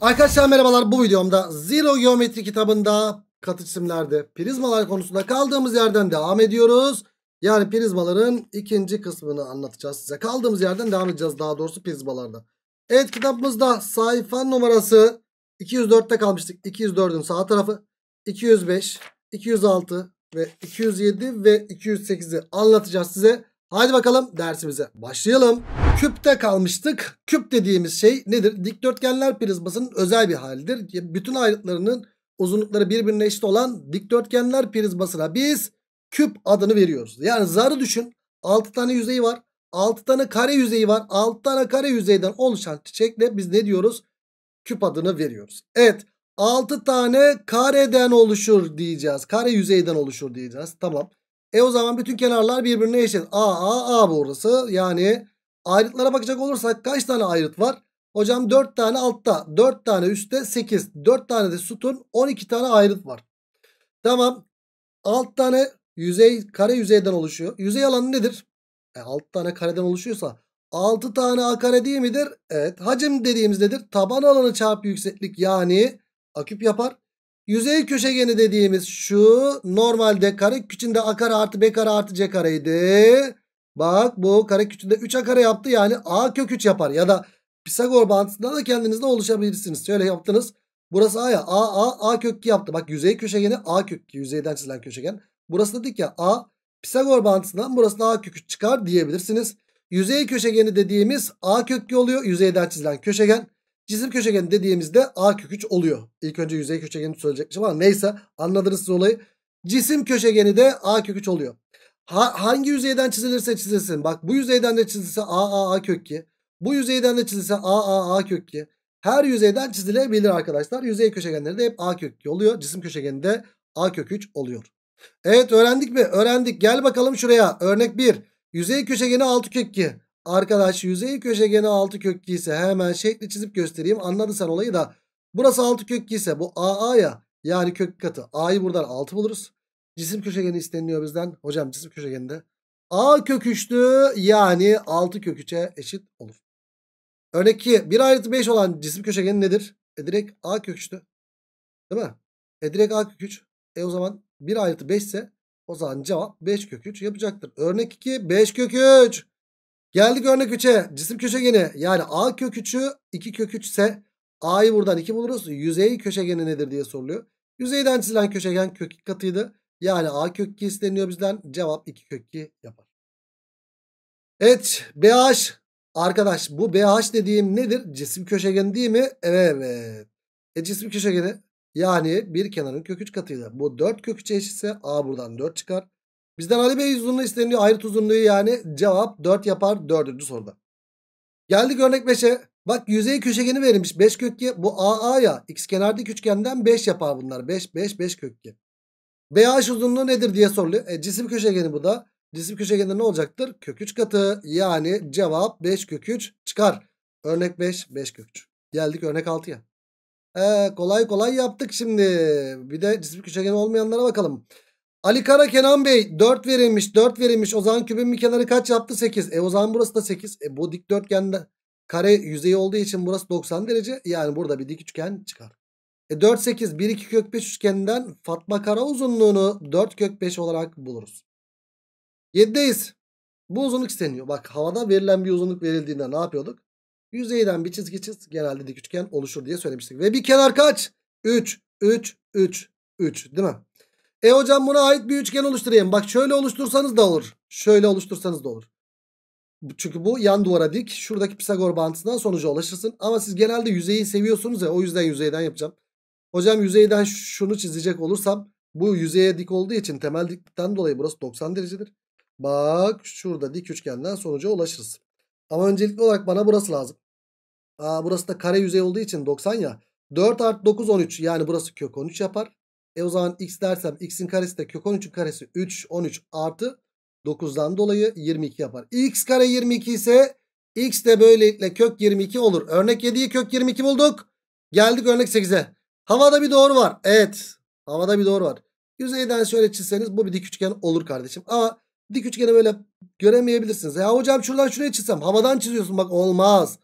Arkadaşlar merhabalar bu videomda Zero Geometri kitabında katı cisimlerde prizmalar konusunda kaldığımız yerden devam ediyoruz. Yani prizmaların ikinci kısmını anlatacağız size. Kaldığımız yerden devam edeceğiz daha doğrusu prizmalarda. Evet kitabımızda sayfa numarası 204'te kalmıştık. 204'ün sağ tarafı 205, 206 ve 207 ve 208'i anlatacağız size. Haydi bakalım dersimize başlayalım. Küpte kalmıştık. Küp dediğimiz şey nedir? Dikdörtgenler prizmasının özel bir halidir. Bütün ayrıtlarının uzunlukları birbirine eşit olan dikdörtgenler prizmasına biz küp adını veriyoruz. Yani zarı düşün. 6 tane yüzeyi var. 6 tane kare yüzeyi var. 6 tane kare yüzeyden oluşan çiçekle biz ne diyoruz? Küp adını veriyoruz. Evet. 6 tane kareden oluşur diyeceğiz. Kare yüzeyden oluşur diyeceğiz. Tamam. E o zaman bütün kenarlar birbirine eşit. A A A burası. Yani ayrıtlara bakacak olursak kaç tane ayrıt var? Hocam 4 tane altta, 4 tane üstte, 8. 4 tane de sütun, 12 tane ayrıt var. Tamam. Alt tane yüzey kare yüzeyden oluşuyor. Yüzey alanı nedir? E, 6 tane kareden oluşuyorsa 6 tane a kare değil midir? Evet. Hacim dediğimiz nedir? Taban alanı çarpı yükseklik yani aküp yapar. Yüzey köşegeni dediğimiz şu normalde kare küçüğünde a kare artı b kare artı c kareydi. Bak bu kare küçüğünde 3 a kare yaptı yani a kök 3 yapar. Ya da Pisagor bağıntısından da kendinizde oluşabilirsiniz. Şöyle yaptınız. Burası a ya a a a kök 2 yaptı. Bak yüzey köşegeni a kök 2 yüzeyden çizilen köşegen. Burası dedik ya a Pisagor bağıntısından burası da a kök 3 çıkar diyebilirsiniz. Yüzey köşegeni dediğimiz a kök 2 oluyor yüzeyden çizilen köşegen. Cisim köşegeni dediğimizde A kök oluyor. İlk önce yüzey köşegeni söyleyecekmişim ama neyse anladınız siz olayı. Cisim köşegeni de A kök oluyor. Ha, hangi yüzeyden çizilirse çizilsin. Bak bu yüzeyden de çizilse A A A kök 2. Bu yüzeyden de çizilse A A A kök 2. Her yüzeyden çizilebilir arkadaşlar. Yüzey köşegenleri de hep A kök oluyor. Cisim köşegeni de A kök oluyor. Evet öğrendik mi? Öğrendik. Gel bakalım şuraya. Örnek 1. Yüzey köşegeni 6 kök 2. Arkadaş yüzey köşegeni 6 kökli ise hemen şekli çizip göstereyim. Anladın sen olayı da. Burası 6 kökli ise bu AA ya. Yani kök katı. A'yı buradan 6 buluruz. Cisim köşegeni isteniliyor bizden. Hocam cisim köşegeninde. A kök 3'tü yani 6 kök 3'e eşit olur. Örnek 2. 1 ayrıtı 5 olan cisim köşegeni nedir? E direkt A kök 3'tü. Değil mi? E direkt A kök 3. E o zaman 1 ayrıtı 5 ise o zaman cevap 5 kök 3 yapacaktır. Örnek 2. 5 kök 3. Geldik örnek 3'e. Cisim köşegeni yani A kök 3'ü 2 kök 3 ise A'yı buradan 2 buluruz. Yüzey köşegeni nedir diye soruluyor. Yüzeyden çizilen köşegen kök 2 katıydı. Yani A kök 2 isteniyor bizden. Cevap 2 kök 2 yapar. Evet BH arkadaş bu BH dediğim nedir? Cisim köşegeni değil mi? Evet. E cisim köşegeni yani bir kenarın kök 3 katıydı. Bu 4 kök 3'e eşitse A buradan 4 çıkar. Bizden Ali Bey uzunluğu isteniyor. Ayrıt uzunluğu yani cevap 4 yapar 4. soruda. Geldik örnek 5'e. Bak yüzey köşegeni verilmiş. 5 kökü bu AA ya. X kenardaki üçgenden 5 yapar bunlar. 5 5 5 kökü. BH uzunluğu nedir diye soruluyor. E, cisim köşegeni bu da. Cisim köşegeninde ne olacaktır? Kök 3 katı. Yani cevap 5 kök 3 çıkar. Örnek 5 5 kök 3. Geldik örnek 6'ya. Ee, kolay kolay yaptık şimdi. Bir de cisim köşegeni olmayanlara bakalım. Ali Kara Kenan Bey 4 verilmiş 4 verilmiş. O zaman kübün bir kenarı kaç yaptı? 8. E o zaman burası da 8. E bu dikdörtgende kare yüzeyi olduğu için burası 90 derece. Yani burada bir dik üçgen çıkar. E 4 8 1 2 kök 5 üçgeninden Fatma Kara uzunluğunu 4 kök 5 olarak buluruz. 7'deyiz. Bu uzunluk isteniyor. Bak havada verilen bir uzunluk verildiğinde ne yapıyorduk? Yüzeyden bir çizgi çiz genelde dik üçgen oluşur diye söylemiştik. Ve bir kenar kaç? 3 3 3 3 değil mi? E hocam buna ait bir üçgen oluşturayım. Bak şöyle oluştursanız da olur. Şöyle oluştursanız da olur. Çünkü bu yan duvara dik. Şuradaki Pisagor bağıntısından sonuca ulaşırsın. Ama siz genelde yüzeyi seviyorsunuz ya. O yüzden yüzeyden yapacağım. Hocam yüzeyden şunu çizecek olursam. Bu yüzeye dik olduğu için temel dikten dolayı burası 90 derecedir. Bak şurada dik üçgenden sonuca ulaşırız. Ama öncelikli olarak bana burası lazım. Aa, burası da kare yüzey olduğu için 90 ya. 4 artı 9 13 yani burası kök 13 yapar. E o zaman x dersem x'in karesi de kök 13'ün karesi 3 13 artı 9'dan dolayı 22 yapar. x kare 22 ise x de böylelikle kök 22 olur. Örnek 7'yi kök 22 bulduk. Geldik örnek 8'e. Havada bir doğru var. Evet. Havada bir doğru var. Yüzeyden şöyle çizseniz bu bir dik üçgen olur kardeşim. Ama dik üçgeni böyle göremeyebilirsiniz. Ya hocam şuradan şuraya çizsem havadan çiziyorsun bak olmaz.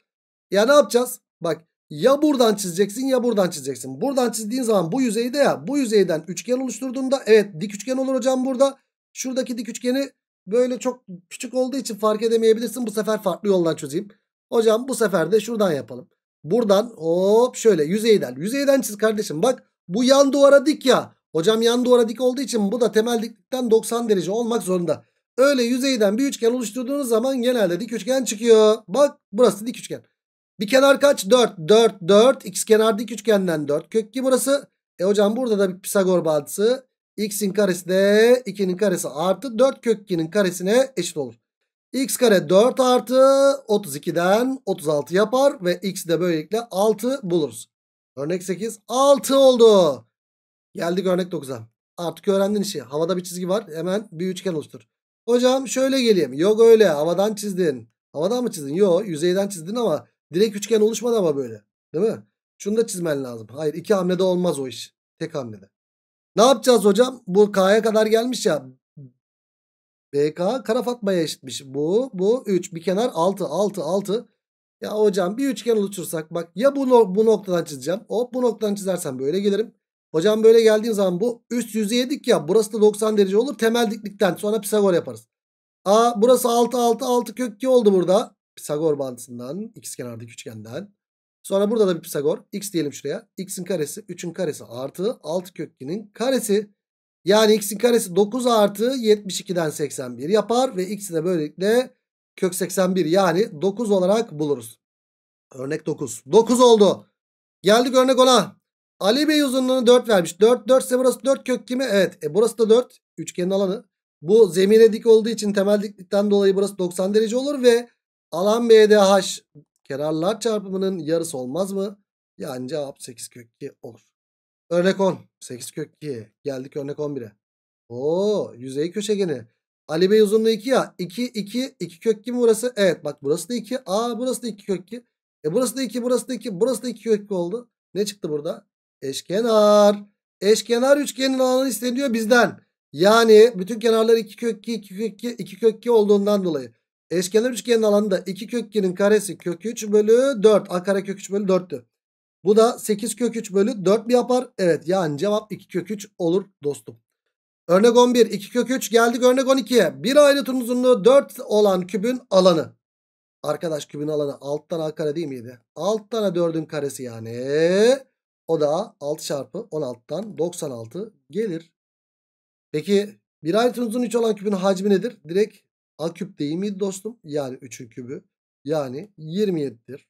Ya ne yapacağız? Bak ya buradan çizeceksin ya buradan çizeceksin. Buradan çizdiğin zaman bu yüzeyde ya bu yüzeyden üçgen oluşturduğunda evet dik üçgen olur hocam burada. Şuradaki dik üçgeni böyle çok küçük olduğu için fark edemeyebilirsin. Bu sefer farklı yoldan çözeyim. Hocam bu sefer de şuradan yapalım. Buradan hop şöyle yüzeyden. Yüzeyden çiz kardeşim bak bu yan duvara dik ya. Hocam yan duvara dik olduğu için bu da temel diklikten 90 derece olmak zorunda. Öyle yüzeyden bir üçgen oluşturduğunuz zaman genelde dik üçgen çıkıyor. Bak burası dik üçgen. Bir kenar kaç? 4. 4, 4. X kenarda iki üçgenden 4. Kök 2 burası. E hocam burada da bir Pisagor bağıntısı. X'in karesi de 2'nin karesi artı 4 kök 2'nin karesine eşit olur. X kare 4 artı 32'den 36 yapar ve X de böylelikle 6 buluruz. Örnek 8 6 oldu. Geldik örnek 9'a. Artık öğrendin işi. Havada bir çizgi var. Hemen bir üçgen oluştur. Hocam şöyle geleyim. Yok öyle havadan çizdin. Havadan mı çizdin? Yok yüzeyden çizdin ama Direkt üçgen oluşmadı ama böyle. Değil mi? Şunu da çizmen lazım. Hayır iki hamlede olmaz o iş. Tek hamlede. Ne yapacağız hocam? Bu K'ya kadar gelmiş ya. BK kara Fatma'ya eşitmiş. Bu, bu 3. Bir kenar 6, 6, 6. Ya hocam bir üçgen oluştursak bak ya bu, no bu noktadan çizeceğim. Hop bu noktadan çizersem böyle gelirim. Hocam böyle geldiğim zaman bu üst yüzü yedik ya. Burası da 90 derece olur. Temel diklikten sonra Pisagor yaparız. A burası 6, 6, 6 kök 2 oldu burada. Pisagor bantından x kenardaki üçgenden. Sonra burada da bir Pisagor. X diyelim şuraya. X'in karesi 3'ün karesi artı 6 kökünün karesi. Yani x'in karesi 9 artı 72'den 81 yapar. Ve x'i de böylelikle kök 81 yani 9 olarak buluruz. Örnek 9. 9 oldu. Geldik örnek ona. Ali Bey uzunluğunu 4 vermiş. 4, 4 ise burası 4 kök kimi? Evet. E burası da 4. Üçgenin alanı. Bu zemine dik olduğu için temel diklikten dolayı burası 90 derece olur ve Alan BDH kenarlar çarpımının yarısı olmaz mı? Yani cevap 8 kök 2 olur. Örnek 10. 8 kök 2. Geldik örnek 11'e. Oo, yüzey köşegeni. Ali Bey uzunluğu 2 ya. 2 2 2 kök 2 mi burası? Evet bak burası da 2. Aa burası da 2 kök 2. E burası da 2 burası da 2 burası da 2 kök 2 oldu. Ne çıktı burada? Eşkenar. Eşkenar üçgenin alanı isteniyor bizden. Yani bütün kenarlar 2 kök 2 2 kök 2 2 kök 2 olduğundan dolayı. Eşkenar üçgenin alanında 2 kök 2'nin karesi kök 3 bölü 4. A kare kök 3 bölü 4'tü. Bu da 8 kök 3 bölü 4 mi yapar? Evet yani cevap 2 kök 3 olur dostum. Örnek 11 2 kök 3 geldik örnek 12'ye. Bir ayrıtım uzunluğu 4 olan kübün alanı. Arkadaş kübün alanı 6 tane a kare değil miydi? 6 tane 4'ün karesi yani. O da 6 çarpı 16'dan 96 gelir. Peki bir ayrıtım uzunluğu 3 olan kübün hacmi nedir? Direkt A küp değil miydi dostum? Yani 3'ün kübü. Yani 27'dir.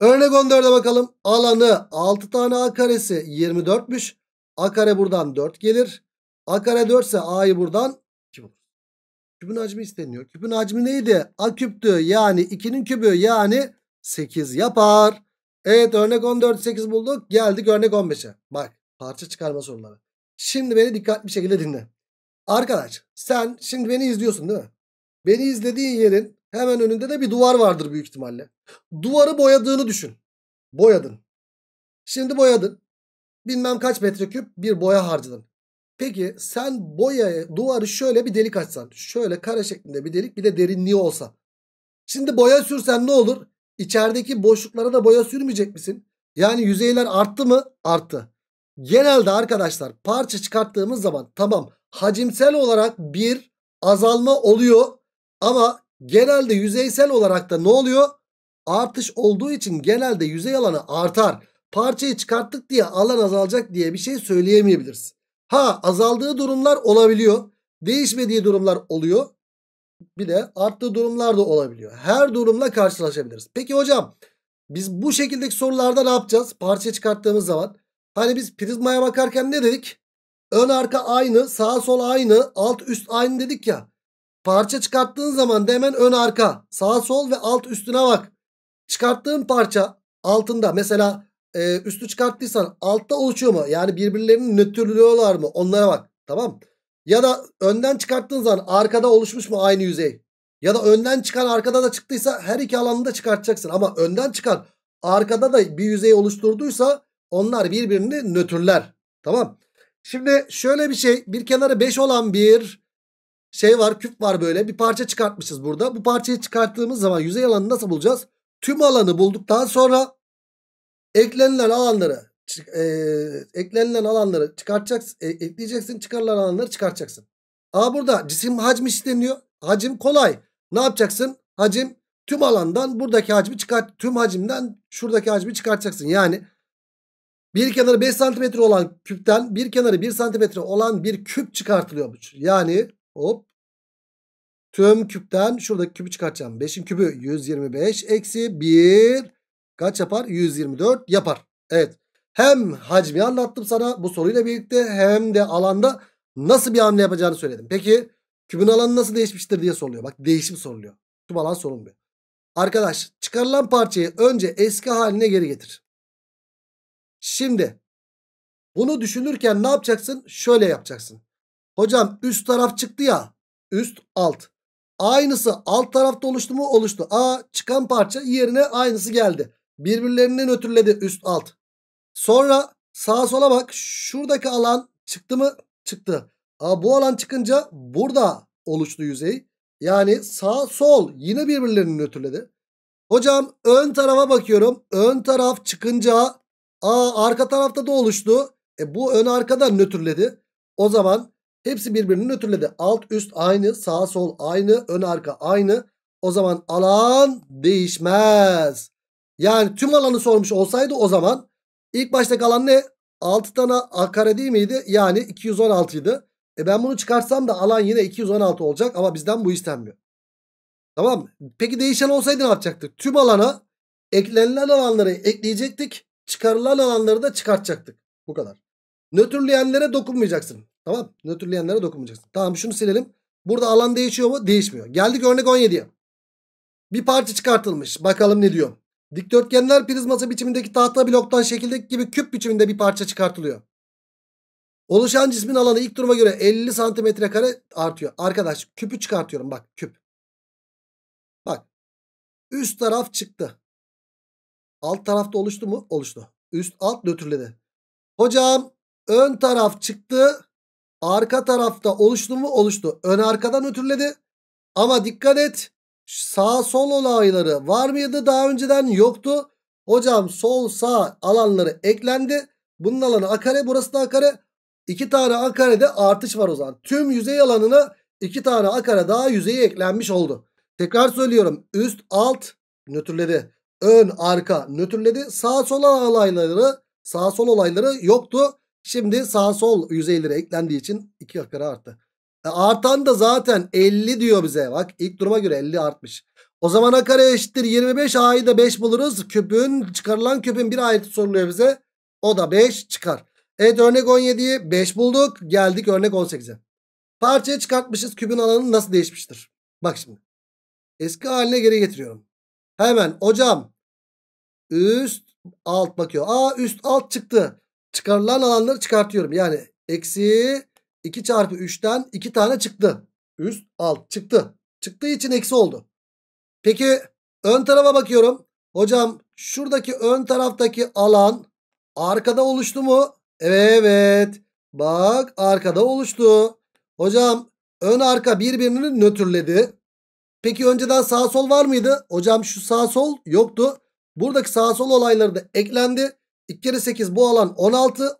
Örnek 14'e bakalım. Alanı 6 tane A karesi 24'müş. A kare buradan 4 gelir. A kare 4 ise A'yı buradan 2 bulur. Kübün hacmi isteniyor. Kübün hacmi neydi? A küptü yani 2'nin kübü yani 8 yapar. Evet örnek 14 8 bulduk. Geldik örnek 15'e. Bak parça çıkarma soruları. Şimdi beni dikkatli bir şekilde dinle. Arkadaş sen şimdi beni izliyorsun değil mi? Beni izlediğin yerin hemen önünde de bir duvar vardır büyük ihtimalle. Duvarı boyadığını düşün. Boyadın. Şimdi boyadın. Bilmem kaç metreküp bir boya harcadın. Peki sen boyaya duvarı şöyle bir delik açsan. Şöyle kare şeklinde bir delik bir de derinliği olsa. Şimdi boya sürsen ne olur? İçerideki boşluklara da boya sürmeyecek misin? Yani yüzeyler arttı mı? Arttı. Genelde arkadaşlar parça çıkarttığımız zaman tamam hacimsel olarak bir azalma oluyor ama genelde yüzeysel olarak da ne oluyor? Artış olduğu için genelde yüzey alanı artar. Parçayı çıkarttık diye alan azalacak diye bir şey söyleyemeyebiliriz. Ha azaldığı durumlar olabiliyor. Değişmediği durumlar oluyor. Bir de arttığı durumlar da olabiliyor. Her durumla karşılaşabiliriz. Peki hocam biz bu şekildeki sorularda ne yapacağız? Parça çıkarttığımız zaman. Hani biz prizmaya bakarken ne dedik? Ön arka aynı, sağ sol aynı, alt üst aynı dedik ya. Parça çıkarttığın zaman da hemen ön arka sağ sol ve alt üstüne bak. Çıkarttığın parça altında mesela e, üstü çıkarttıysan altta oluşuyor mu? Yani birbirlerini nötrlüyorlar mı? Onlara bak tamam Ya da önden çıkarttığın zaman arkada oluşmuş mu aynı yüzey? Ya da önden çıkan arkada da çıktıysa her iki alanını da çıkartacaksın. Ama önden çıkan arkada da bir yüzey oluşturduysa onlar birbirini nötrler. Tamam. Şimdi şöyle bir şey bir kenarı 5 olan bir şey var küp var böyle bir parça çıkartmışız burada. Bu parçayı çıkarttığımız zaman yüzey alanı nasıl bulacağız? Tüm alanı bulduktan sonra eklenilen alanları e, eklenilen alanları çıkartacaksın. E, ekleyeceksin çıkarılan alanları çıkartacaksın. A burada cisim hacmi isteniyor. Hacim kolay. Ne yapacaksın? Hacim tüm alandan buradaki hacmi çıkart. Tüm hacimden şuradaki hacmi çıkartacaksın. Yani bir kenarı 5 santimetre olan küpten bir kenarı 1 santimetre olan bir küp çıkartılıyormuş. Yani Hop. Tüm küpten şuradaki küpü çıkartacağım. 5'in kübü 125 eksi 1 kaç yapar? 124 yapar. Evet. Hem hacmi anlattım sana bu soruyla birlikte hem de alanda nasıl bir hamle yapacağını söyledim. Peki kübün alanı nasıl değişmiştir diye soruluyor. Bak değişim soruluyor. Küp alan sorulmuyor. Arkadaş çıkarılan parçayı önce eski haline geri getir. Şimdi bunu düşünürken ne yapacaksın? Şöyle yapacaksın. Hocam üst taraf çıktı ya. Üst alt. Aynısı alt tarafta oluştu mu? Oluştu. A çıkan parça yerine aynısı geldi. Birbirlerinden ötürledi üst alt. Sonra sağa sola bak. Şuradaki alan çıktı mı? Çıktı. A, bu alan çıkınca burada oluştu yüzey. Yani sağ sol yine birbirlerini ötürledi. Hocam ön tarafa bakıyorum. Ön taraf çıkınca A arka tarafta da oluştu. E bu ön arkada nötrledi. O zaman Hepsi birbirini nötrledi. Alt üst aynı sağ sol aynı ön arka aynı. O zaman alan değişmez. Yani tüm alanı sormuş olsaydı o zaman ilk baştaki alan ne? 6 tane a kare değil miydi? Yani 216 idi. E ben bunu çıkarsam da alan yine 216 olacak ama bizden bu istenmiyor. Tamam mı? Peki değişen olsaydı ne yapacaktık? Tüm alana eklenilen alanları ekleyecektik. Çıkarılan alanları da çıkartacaktık. Bu kadar. Nötrleyenlere dokunmayacaksın. Tamam. Nötrleyenlere dokunmayacaksın. Tamam şunu silelim. Burada alan değişiyor mu? Değişmiyor. Geldik örnek 17'ye. Bir parça çıkartılmış. Bakalım ne diyor. Dikdörtgenler prizması biçimindeki tahta bloktan şekildeki gibi küp biçiminde bir parça çıkartılıyor. Oluşan cismin alanı ilk duruma göre 50 santimetre kare artıyor. Arkadaş küpü çıkartıyorum bak küp. Bak üst taraf çıktı. Alt tarafta oluştu mu? Oluştu. Üst alt nötrledi. Hocam ön taraf çıktı. Arka tarafta oluştu mu? Oluştu. Ön arkadan ötürledi. Ama dikkat et. Sağ sol olayları var mıydı daha önceden? Yoktu. Hocam sol sağ alanları eklendi. Bunun alanı a kare burası da a kare. İki tane a karede artış var o zaman. Tüm yüzey alanına iki tane a kare daha yüzeyi eklenmiş oldu. Tekrar söylüyorum. Üst alt nötrledi. Ön arka nötrledi. Sağ sol olayları sağ sol olayları yoktu. Şimdi sağ sol 150 eklendiği için 2 kare arttı. E, artan da zaten 50 diyor bize. Bak ilk duruma göre 50 artmış. O zaman a kare eşittir 25 a'yı da 5 buluruz. Küpün çıkarılan küpün bir ayeti soruluyor bize. O da 5 çıkar. Evet örnek 17'yi 5 bulduk. Geldik örnek 18'e. Parçaya çıkartmışız kübün alanı nasıl değişmiştir? Bak şimdi. Eski haline geri getiriyorum. Hemen hocam üst alt bakıyor. Aa üst alt çıktı çıkarılan alanları çıkartıyorum. Yani eksi 2 çarpı 3'ten 2 tane çıktı. Üst alt çıktı. Çıktığı için eksi oldu. Peki ön tarafa bakıyorum. Hocam şuradaki ön taraftaki alan arkada oluştu mu? Evet. Bak arkada oluştu. Hocam ön arka birbirini nötrledi. Peki önceden sağ sol var mıydı? Hocam şu sağ sol yoktu. Buradaki sağ sol olayları da eklendi. 2 kere 8 bu alan 16.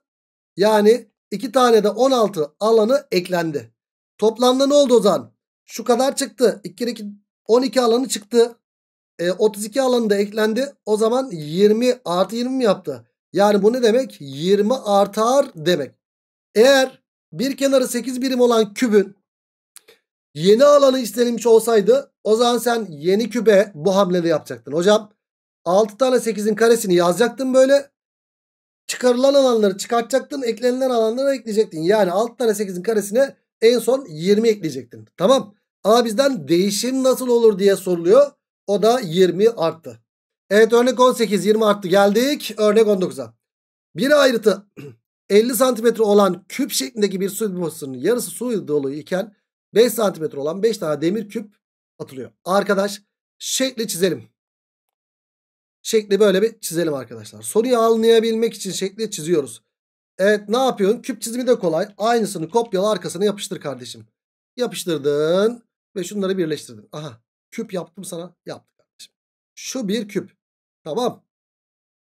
Yani 2 tane de 16 alanı eklendi. Toplamda ne oldu o zaman? Şu kadar çıktı. 2 kere 2 12 alanı çıktı. E, 32 alanı da eklendi. O zaman 20 artı 20 mi yaptı? Yani bu ne demek? 20 artar demek. Eğer bir kenarı 8 birim olan kübün yeni alanı istenilmiş olsaydı o zaman sen yeni kübe bu hamleni yapacaktın. Hocam 6 tane 8'in karesini yazacaktın böyle çıkarılan alanları çıkartacaktın. Eklenilen alanları ekleyecektin. Yani 6 tane 8'in karesine en son 20 ekleyecektin. Tamam. Ama bizden değişim nasıl olur diye soruluyor. O da 20 arttı. Evet örnek 18 20 arttı geldik. Örnek 19'a. Bir ayrıtı 50 santimetre olan küp şeklindeki bir su deposunun yarısı su dolu iken 5 santimetre olan 5 tane demir küp atılıyor. Arkadaş şekli çizelim. Şekli böyle bir çizelim arkadaşlar. Soruyu anlayabilmek için şekli çiziyoruz. Evet ne yapıyorsun? Küp çizimi de kolay. Aynısını kopyala arkasına yapıştır kardeşim. Yapıştırdın ve şunları birleştirdin. Aha küp yaptım sana. Yaptım kardeşim. Şu bir küp. Tamam.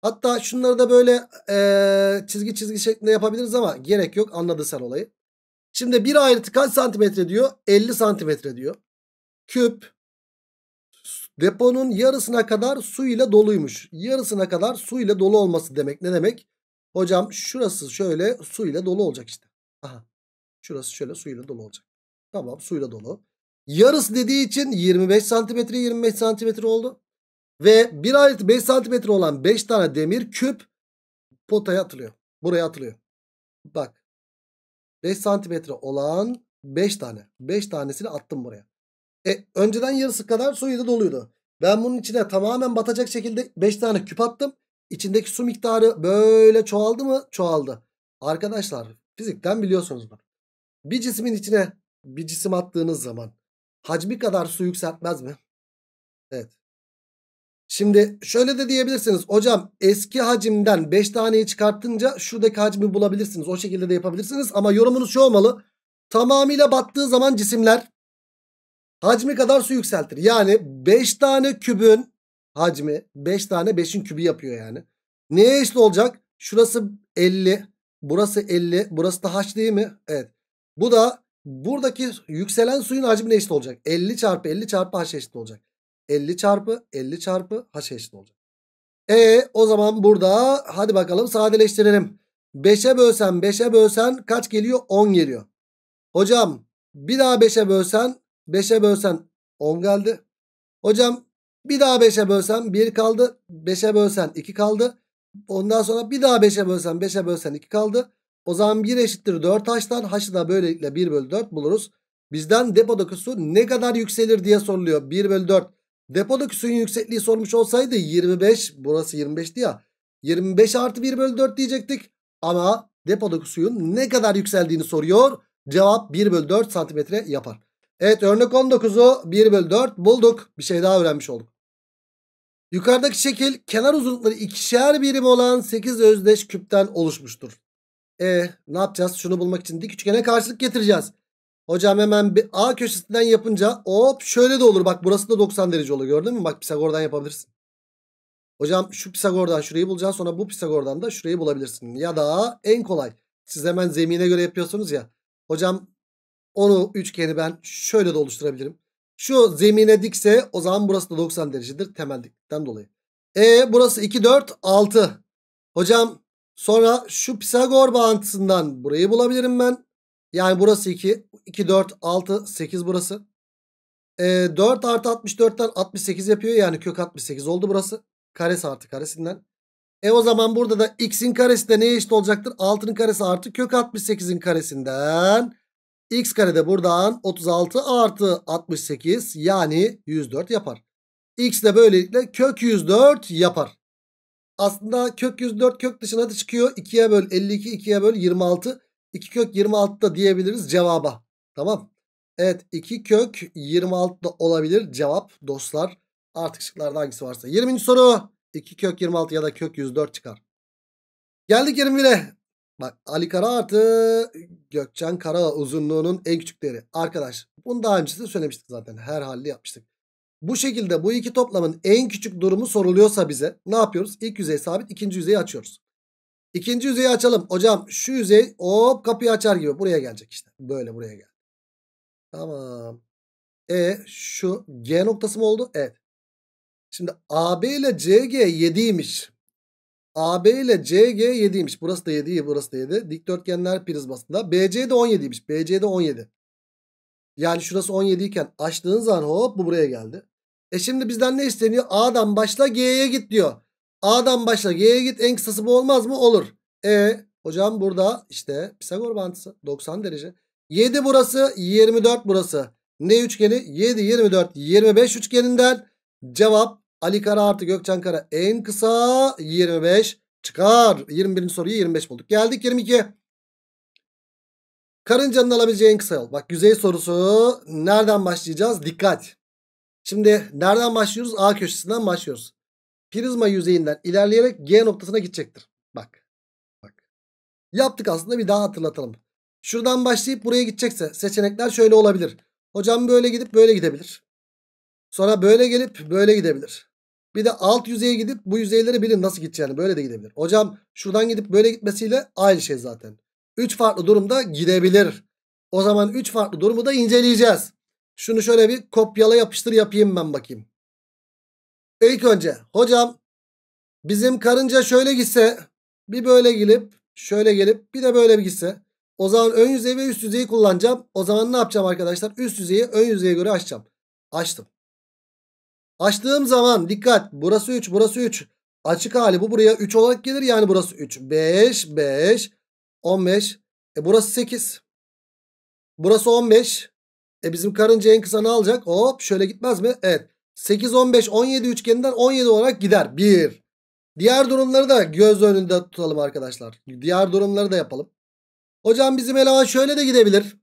Hatta şunları da böyle e, çizgi çizgi şeklinde yapabiliriz ama gerek yok. Anladı sen olayı. Şimdi bir ayrıtı kaç santimetre diyor? 50 santimetre diyor. Küp Deponun yarısına kadar su ile doluymuş. Yarısına kadar su ile dolu olması demek ne demek? Hocam şurası şöyle su ile dolu olacak işte. Aha. Şurası şöyle su ile dolu olacak. Tamam suyla dolu. Yarısı dediği için 25 santimetre 25 santimetre oldu. Ve 1 adet 5 santimetre olan 5 tane demir küp potaya atılıyor. Buraya atılıyor. Bak. 5 santimetre olan 5 tane. 5 tanesini attım buraya. E, önceden yarısı kadar suyla doluydu. Ben bunun içine tamamen batacak şekilde 5 tane küp attım. İçindeki su miktarı böyle çoğaldı mı? Çoğaldı. Arkadaşlar fizikten biliyorsunuz bunu. Bir cismin içine bir cisim attığınız zaman hacmi kadar su yükseltmez mi? Evet. Şimdi şöyle de diyebilirsiniz. Hocam eski hacimden 5 taneyi çıkartınca şuradaki hacmi bulabilirsiniz. O şekilde de yapabilirsiniz. Ama yorumunuz şu olmalı. Tamamıyla battığı zaman cisimler hacmi kadar su yükseltir. Yani 5 tane kübün hacmi 5 tane 5'in kübü yapıyor yani. Neye eşit olacak? Şurası 50. Burası 50. Burası da h değil mi? Evet. Bu da buradaki yükselen suyun hacmine eşit olacak. 50 çarpı 50 çarpı h eşit olacak. 50 çarpı 50 çarpı h eşit olacak. E o zaman burada hadi bakalım sadeleştirelim. 5'e bölsen 5'e bölsen kaç geliyor? 10 geliyor. Hocam bir daha 5'e bölsen 5'e bölsen 10 geldi. Hocam bir daha 5'e bölsen 1 kaldı. 5'e bölsen 2 kaldı. Ondan sonra bir daha 5'e bölsen 5'e bölsen 2 kaldı. O zaman 1 eşittir 4 haçtan. Haçı da böylelikle 1 bölü 4 buluruz. Bizden depodaki su ne kadar yükselir diye soruluyor. 1 bölü 4. Depodaki suyun yüksekliği sormuş olsaydı 25. Burası 25'ti ya. 25 artı 1 bölü 4 diyecektik. Ama depodaki suyun ne kadar yükseldiğini soruyor. Cevap 1 bölü 4 santimetre yapar. Evet örnek 19'u 1 bölü 4 bulduk. Bir şey daha öğrenmiş olduk. Yukarıdaki şekil kenar uzunlukları ikişer birim olan 8 özdeş küpten oluşmuştur. E ne yapacağız? Şunu bulmak için dik üçgene karşılık getireceğiz. Hocam hemen bir A köşesinden yapınca hop şöyle de olur. Bak burası da 90 derece olur gördün mü? Bak Pisagor'dan yapabilirsin. Hocam şu Pisagor'dan şurayı bulacaksın sonra bu Pisagor'dan da şurayı bulabilirsin. Ya da en kolay. Siz hemen zemine göre yapıyorsunuz ya. Hocam onu üçgeni ben şöyle de oluşturabilirim. Şu zemine dikse o zaman burası da 90 derecedir temel dolayı. E burası 2 4 6. Hocam sonra şu Pisagor bağıntısından burayı bulabilirim ben. Yani burası 2 2 4 6 8 burası. E, 4 artı 64'ten 68 yapıyor. Yani kök 68 oldu burası. Karesi artı karesinden. E o zaman burada da x'in karesi de neye eşit olacaktır? 6'nın karesi artı kök 68'in karesinden X karede buradan 36 artı 68 yani 104 yapar. X de böylelikle kök 104 yapar. Aslında kök 104 kök dışına da çıkıyor. 2'ye böl 52 2'ye böl 26. 2 kök 26 da diyebiliriz cevaba. Tamam. Evet 2 kök 26 da olabilir cevap dostlar. Artık şıklarda hangisi varsa. 20. soru 2 kök 26 ya da kök 104 çıkar. Geldik 21'e. Bak Ali Kara artı Gökçen Kara uzunluğunun en küçükleri. Arkadaş bunu daha öncesinde söylemiştik zaten. Her halde yapmıştık. Bu şekilde bu iki toplamın en küçük durumu soruluyorsa bize ne yapıyoruz? İlk yüzey sabit ikinci yüzeyi açıyoruz. İkinci yüzeyi açalım. Hocam şu yüzey hop kapıyı açar gibi buraya gelecek işte. Böyle buraya gel. Tamam. E şu G noktası mı oldu? Evet. Şimdi AB ile CG 7'ymiş. AB ile CG 7'ymiş. Burası da 7, burası da 7. Dikdörtgenler prizmasında. BC de 17'ymiş. BC de 17. Yani şurası 17 iken açtığın zaman hop bu buraya geldi. E şimdi bizden ne isteniyor? A'dan başla G'ye git diyor. A'dan başla G'ye git. En kısası bu olmaz mı? Olur. E hocam burada işte Pisagor bantısı 90 derece. 7 burası 24 burası. Ne üçgeni? 7, 24, 25 üçgeninden cevap Ali Kara artı Gökçen Kara en kısa 25 çıkar. 21. soruyu 25 bulduk. Geldik 22. Karıncanın alabileceği en kısa yol. Bak yüzey sorusu nereden başlayacağız? Dikkat. Şimdi nereden başlıyoruz? A köşesinden başlıyoruz. Prizma yüzeyinden ilerleyerek G noktasına gidecektir. Bak. Bak. Yaptık aslında bir daha hatırlatalım. Şuradan başlayıp buraya gidecekse seçenekler şöyle olabilir. Hocam böyle gidip böyle gidebilir. Sonra böyle gelip böyle gidebilir. Bir de alt yüzeye gidip bu yüzeyleri bilin nasıl gideceğini. Böyle de gidebilir. Hocam şuradan gidip böyle gitmesiyle aynı şey zaten. 3 farklı durumda gidebilir. O zaman 3 farklı durumu da inceleyeceğiz. Şunu şöyle bir kopyala yapıştır yapayım ben bakayım. İlk önce hocam bizim karınca şöyle gitse bir böyle gelip şöyle gelip bir de böyle bir gitse o zaman ön yüzey ve üst yüzeyi kullanacağım. O zaman ne yapacağım arkadaşlar? Üst yüzeyi ön yüzeye göre açacağım. Açtım. Açtığım zaman dikkat burası 3 burası 3. Açık hali bu buraya 3 olarak gelir yani burası 3. 5 5 15 e burası 8. Burası 15. E bizim karınca en kısa ne alacak? Hop şöyle gitmez mi? Evet. 8 15 17 üçgeninden 17 olarak gider. 1. Diğer durumları da göz önünde tutalım arkadaşlar. Diğer durumları da yapalım. Hocam bizim eleman şöyle de gidebilir.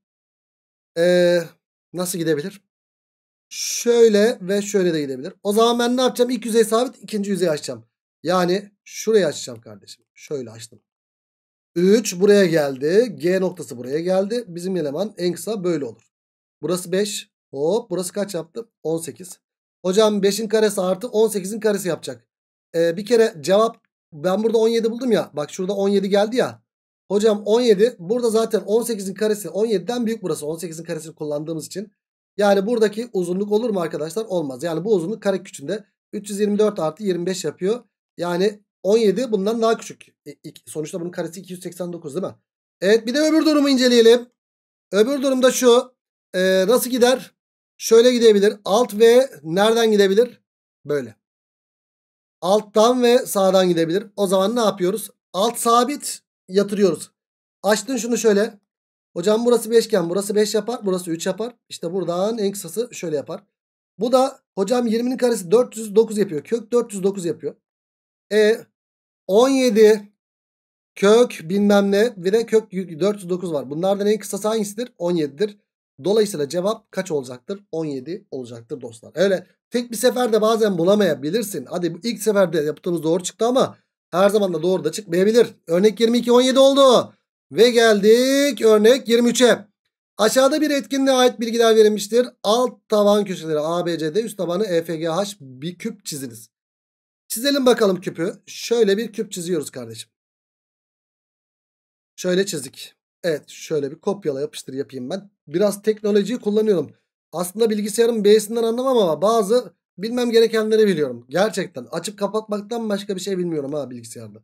Ee, nasıl gidebilir? Şöyle ve şöyle de gidebilir. O zaman ben ne yapacağım? İlk yüzey sabit ikinci yüzey açacağım. Yani şurayı açacağım kardeşim. Şöyle açtım. 3 buraya geldi. G noktası buraya geldi. Bizim eleman en kısa böyle olur. Burası 5. Hop burası kaç yaptı? 18. Hocam 5'in karesi artı 18'in karesi yapacak. Ee, bir kere cevap ben burada 17 buldum ya. Bak şurada 17 geldi ya. Hocam 17 burada zaten 18'in karesi 17'den büyük burası. 18'in karesini kullandığımız için. Yani buradaki uzunluk olur mu arkadaşlar? Olmaz. Yani bu uzunluk kare küçüğünde 324 artı 25 yapıyor. Yani 17 bundan daha küçük. E, sonuçta bunun karesi 289 değil mi? Evet bir de öbür durumu inceleyelim. Öbür durumda şu. E, nasıl gider? Şöyle gidebilir. Alt ve nereden gidebilir? Böyle. Alttan ve sağdan gidebilir. O zaman ne yapıyoruz? Alt sabit yatırıyoruz. Açtın şunu şöyle. Hocam burası 5 iken burası 5 yapar. Burası 3 yapar. İşte buradan en kısası şöyle yapar. Bu da hocam 20'nin karesi 409 yapıyor. Kök 409 yapıyor. E 17 kök bilmem ne bir de kök 409 var. Bunlardan en kısası hangisidir? 17'dir. Dolayısıyla cevap kaç olacaktır? 17 olacaktır dostlar. Öyle tek bir seferde bazen bulamayabilirsin. Hadi ilk seferde yaptığımız doğru çıktı ama her zaman da doğru da çıkmayabilir. Örnek 22 17 oldu. Ve geldik örnek 23'e. Aşağıda bir etkinliğe ait bilgiler verilmiştir. Alt taban köşeleri ABCD, üst tabanı EFGH bir küp çiziniz. Çizelim bakalım küpü. Şöyle bir küp çiziyoruz kardeşim. Şöyle çizdik. Evet şöyle bir kopyala yapıştır yapayım ben. Biraz teknolojiyi kullanıyorum. Aslında bilgisayarın B'sinden anlamam ama bazı bilmem gerekenleri biliyorum. Gerçekten açıp kapatmaktan başka bir şey bilmiyorum ha bilgisayarda.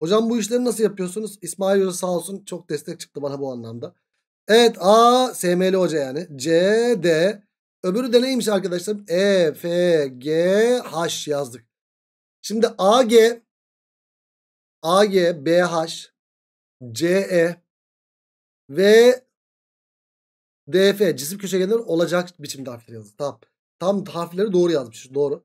Hocam bu işleri nasıl yapıyorsunuz? İsmail Hoca sağ olsun çok destek çıktı bana bu anlamda. Evet A SML Hoca yani. C D öbürü de neymiş arkadaşlarım? E F G H yazdık. Şimdi A G A G B H C E ve D F cisim köşegenleri olacak biçimde harfler yazdı. Tamam. Tam harfleri doğru yazmış. Doğru.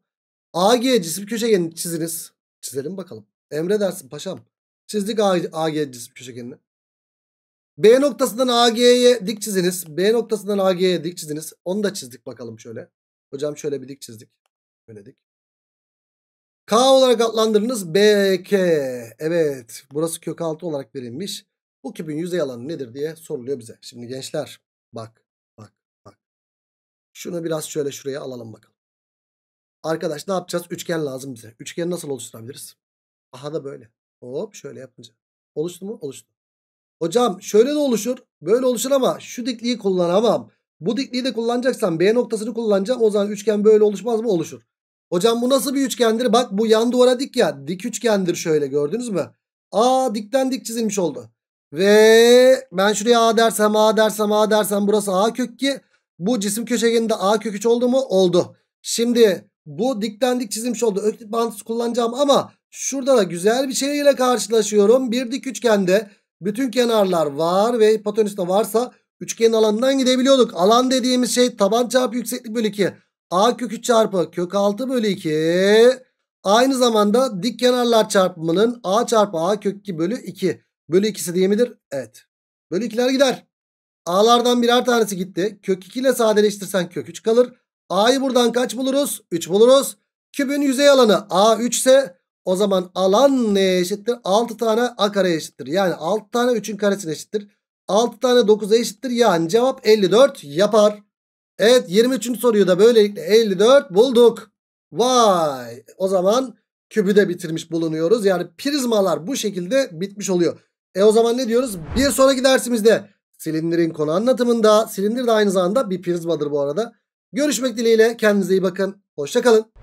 A G cisim köşegenini çiziniz. Çizelim bakalım. Emredersin paşam. Çizdik AG köşegenini. B noktasından AG'ye dik çiziniz. B noktasından AG'ye dik çiziniz. Onu da çizdik bakalım şöyle. Hocam şöyle bir dik çizdik. Böyle dik. K olarak adlandırınız. BK. Evet. Burası kök altı olarak verilmiş. Bu küpün yüzey alanı nedir diye soruluyor bize. Şimdi gençler bak bak bak. Şunu biraz şöyle şuraya alalım bakalım. Arkadaş ne yapacağız? Üçgen lazım bize. Üçgeni nasıl oluşturabiliriz? Aha da böyle. Hop şöyle yapınca. Oluştu mu? Oluştu. Hocam şöyle de oluşur. Böyle oluşur ama şu dikliği kullanamam. Bu dikliği de kullanacaksan B noktasını kullanacağım. O zaman üçgen böyle oluşmaz mı? Oluşur. Hocam bu nasıl bir üçgendir? Bak bu yan duvara dik ya. Dik üçgendir şöyle gördünüz mü? A dikten dik çizilmiş oldu. Ve ben şuraya A dersem A dersem A dersem burası A kök 2. Bu cisim köşegeninde A kök 3 oldu mu? Oldu. Şimdi bu dikten dik çizilmiş oldu. Öklit bağıntısı kullanacağım ama Şurada da güzel bir şey ile karşılaşıyorum. Bir dik üçgende bütün kenarlar var ve hipotenüs de varsa üçgenin alanından gidebiliyorduk. Alan dediğimiz şey taban çarpı yükseklik bölü 2. A kök 3 çarpı kök 6 bölü 2. Aynı zamanda dik kenarlar çarpımının A çarpı A kök 2 bölü 2. Bölü ikisi değil midir? Evet. Bölü 2'ler gider. A'lardan birer tanesi gitti. Kök 2 ile sadeleştirsen kök 3 kalır. A'yı buradan kaç buluruz? 3 buluruz. Kübün yüzey alanı A3 ise o zaman alan neye eşittir? 6 tane a kare eşittir. Yani 6 tane 3'ün karesine eşittir. 6 tane 9'a eşittir. Yani cevap 54 yapar. Evet 23. soruyu da böylelikle 54 bulduk. Vay o zaman kübü de bitirmiş bulunuyoruz. Yani prizmalar bu şekilde bitmiş oluyor. E o zaman ne diyoruz? Bir sonraki dersimizde silindirin konu anlatımında silindir de aynı zamanda bir prizmadır bu arada. Görüşmek dileğiyle kendinize iyi bakın. Hoşçakalın.